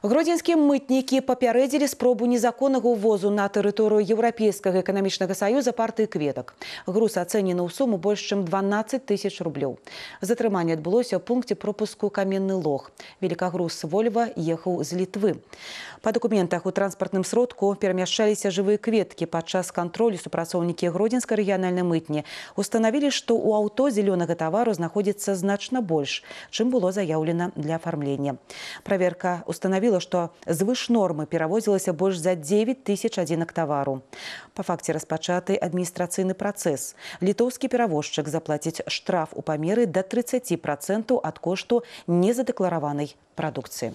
Гродинские мытники папярэдзілі спробу незаконного ўвозу на территорию Европейского эканамічнага союза порты кветок. Груз оценен ў сумму больше чем 12 тысяч рублей. Затримание отбылось в пункте пропуску Каменный лог. Великогруз Вольва ехал из Литвы. По дакументах у транспартным сродку живые кветки. Под час контроля супрацоўнікі Гродинской региональной мытни установили, что у авто зеленого тавару находится значна больше, чем было заявлено для оформления. Проверка установила заявила, што звыш нормы перавозілася больше, за 9 тысяч одинок тавару. По факце распочатый адміністрацыйны процесс. Литовский перевозчик заплаціць штраф у памеры да 30% от кошту незадэклараванай продукции.